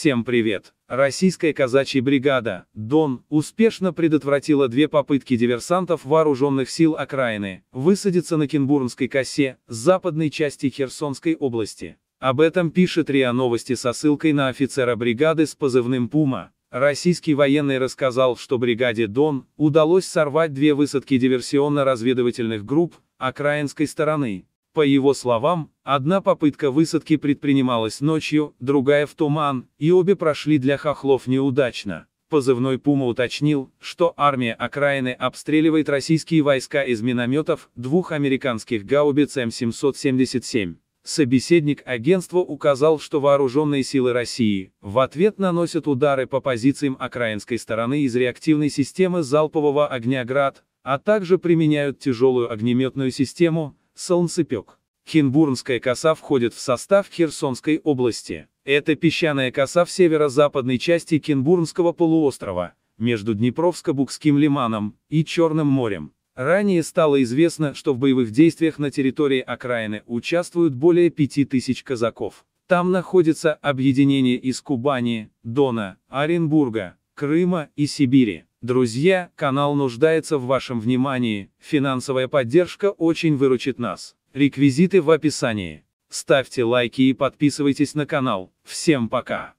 Всем привет! Российская казачья бригада «Дон» успешно предотвратила две попытки диверсантов вооруженных сил окраины высадиться на Кенбурнской косе, западной части Херсонской области. Об этом пишет РИА Новости со ссылкой на офицера бригады с позывным «Пума». Российский военный рассказал, что бригаде «Дон» удалось сорвать две высадки диверсионно-разведывательных групп окраинской стороны. По его словам, одна попытка высадки предпринималась ночью, другая в туман, и обе прошли для хохлов неудачно. Позывной «Пума» уточнил, что армия окраины обстреливает российские войска из минометов двух американских гаубиц М777. Собеседник агентства указал, что вооруженные силы России в ответ наносят удары по позициям окраинской стороны из реактивной системы залпового огня «Град», а также применяют тяжелую огнеметную систему, солнцепек. Хинбурнская коса входит в состав Херсонской области. Это песчаная коса в северо-западной части Кенбурнского полуострова, между Днепровско-Букским лиманом и Черным морем. Ранее стало известно, что в боевых действиях на территории окраины участвуют более 5000 казаков. Там находится объединение из Кубани, Дона, Оренбурга, Крыма и Сибири. Друзья, канал нуждается в вашем внимании, финансовая поддержка очень выручит нас. Реквизиты в описании. Ставьте лайки и подписывайтесь на канал. Всем пока!